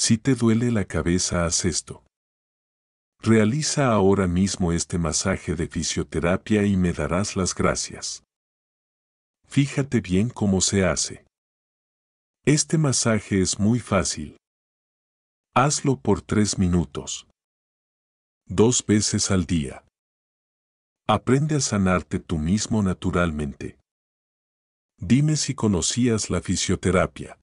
Si te duele la cabeza, haz esto. Realiza ahora mismo este masaje de fisioterapia y me darás las gracias. Fíjate bien cómo se hace. Este masaje es muy fácil. Hazlo por tres minutos. Dos veces al día. Aprende a sanarte tú mismo naturalmente. Dime si conocías la fisioterapia.